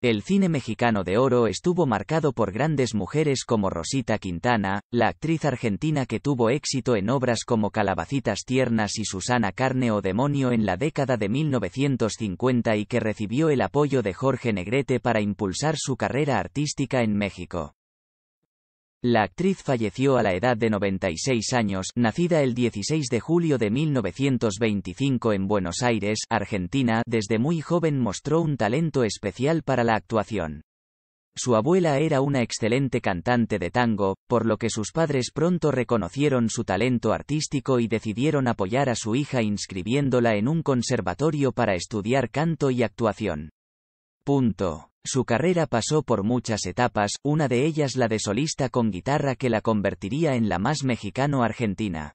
El cine mexicano de oro estuvo marcado por grandes mujeres como Rosita Quintana, la actriz argentina que tuvo éxito en obras como Calabacitas Tiernas y Susana Carne o Demonio en la década de 1950 y que recibió el apoyo de Jorge Negrete para impulsar su carrera artística en México. La actriz falleció a la edad de 96 años, nacida el 16 de julio de 1925 en Buenos Aires, Argentina, desde muy joven mostró un talento especial para la actuación. Su abuela era una excelente cantante de tango, por lo que sus padres pronto reconocieron su talento artístico y decidieron apoyar a su hija inscribiéndola en un conservatorio para estudiar canto y actuación. Punto. Su carrera pasó por muchas etapas, una de ellas la de solista con guitarra que la convertiría en la más mexicano-argentina.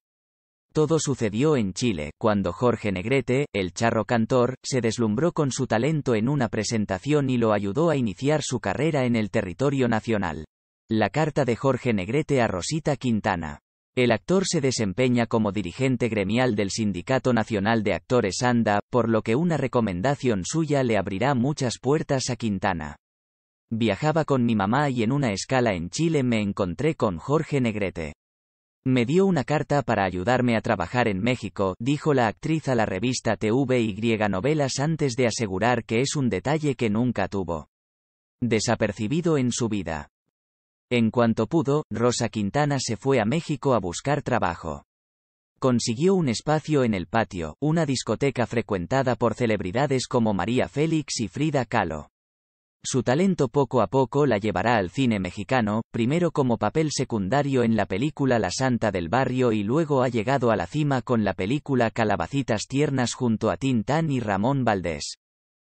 Todo sucedió en Chile, cuando Jorge Negrete, el charro cantor, se deslumbró con su talento en una presentación y lo ayudó a iniciar su carrera en el territorio nacional. La carta de Jorge Negrete a Rosita Quintana. El actor se desempeña como dirigente gremial del Sindicato Nacional de Actores ANDA, por lo que una recomendación suya le abrirá muchas puertas a Quintana. Viajaba con mi mamá y en una escala en Chile me encontré con Jorge Negrete. Me dio una carta para ayudarme a trabajar en México, dijo la actriz a la revista TVY Novelas antes de asegurar que es un detalle que nunca tuvo. Desapercibido en su vida. En cuanto pudo, Rosa Quintana se fue a México a buscar trabajo. Consiguió un espacio en el patio, una discoteca frecuentada por celebridades como María Félix y Frida Kahlo. Su talento poco a poco la llevará al cine mexicano, primero como papel secundario en la película La Santa del Barrio y luego ha llegado a la cima con la película Calabacitas Tiernas junto a Tintán y Ramón Valdés.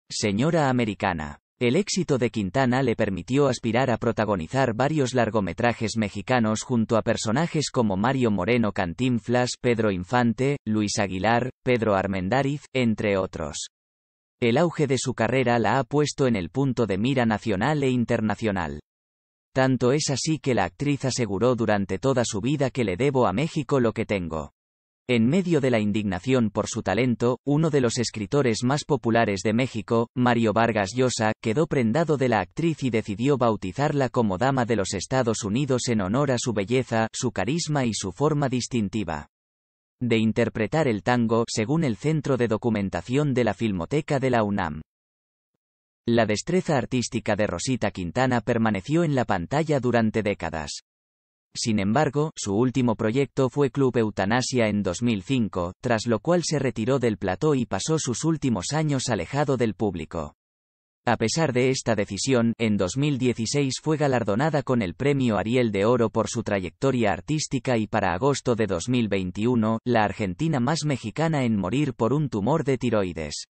Señora Americana. El éxito de Quintana le permitió aspirar a protagonizar varios largometrajes mexicanos junto a personajes como Mario Moreno Cantinflas, Pedro Infante, Luis Aguilar, Pedro Armendáriz, entre otros. El auge de su carrera la ha puesto en el punto de mira nacional e internacional. Tanto es así que la actriz aseguró durante toda su vida que le debo a México lo que tengo. En medio de la indignación por su talento, uno de los escritores más populares de México, Mario Vargas Llosa, quedó prendado de la actriz y decidió bautizarla como Dama de los Estados Unidos en honor a su belleza, su carisma y su forma distintiva. De interpretar el tango, según el Centro de Documentación de la Filmoteca de la UNAM. La destreza artística de Rosita Quintana permaneció en la pantalla durante décadas. Sin embargo, su último proyecto fue Club Eutanasia en 2005, tras lo cual se retiró del plató y pasó sus últimos años alejado del público. A pesar de esta decisión, en 2016 fue galardonada con el Premio Ariel de Oro por su trayectoria artística y para agosto de 2021, la argentina más mexicana en morir por un tumor de tiroides.